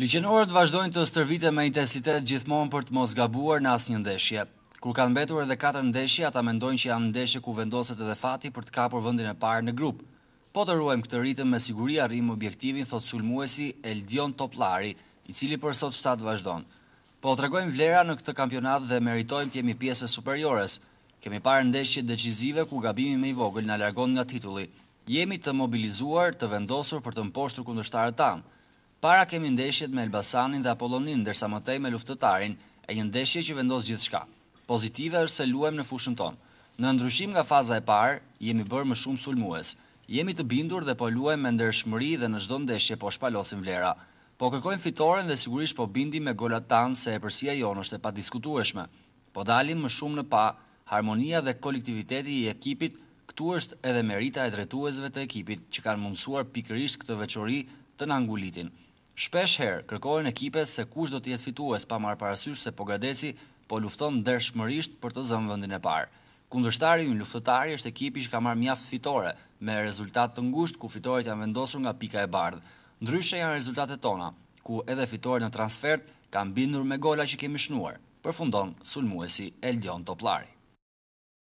Ligjenorët vazhdojnë të stërvite me intensitet gjithmonë për të mos gabuar në asë një ndeshje. Kur kanë betur edhe 4 ndeshje, ata mendojnë që janë ndeshje ku vendoset edhe fati për të kapur vëndin e parë në grupë. Po të ruajmë këtë rritëm me siguria rrimë objektivin, thot sulmuesi Eldion Toplari, i cili për sot shtatë vazhdojnë. Po të regojmë vlera në këtë kampionat dhe meritojmë të jemi pjese superiores. Kemi parë ndeshje decizive ku gabimi me i vogël në alergon nga titulli. Jemi të mobilizuar, të vendosur për të mposhtur kundështarë tamë. Para kemi ndeshjet me Elbasanin dhe Apollonin, dërsa mëtej me luftëtarin e një ndeshje që vendosë gjithë shka. Pozitive është se luem në fushën tonë. Në ndryshim nga faza e parë, jemi bërë më shumë sulmues. Jemi të bindur dhe po luem me ndërshmëri dhe në gjdo ndeshje po shpalosim vlera. Po kërkojmë fitoren dhe sigurisht po bindi me gollat tanë se e përsia jonë është e pa diskutueshme. Po dalim më shumë në pa, harmonia dhe kolektiviteti i ekipit, këtu është edhe merita e dretuesve të ekipit që kanë mundësuar pikërisht këtë veqori të nangulitin. Shpesh herë kërkojnë ekipe se kush do të jetë fitues pa marrë parasysh se Pogradeci po lufton ndershmërisht për të zënë vendin e parë. Kundërshtari një luftëtari është ekipi që ka marrë mjaft fitore me rezultat të ngushtë ku fitorët janë vendosur nga pika e bardhë. Ndryshe janë rezultatet tona, ku edhe fitore në transfert kanë bindur me gola që kemi shnuar. Përfundon sulmuesi Eldion Toplari.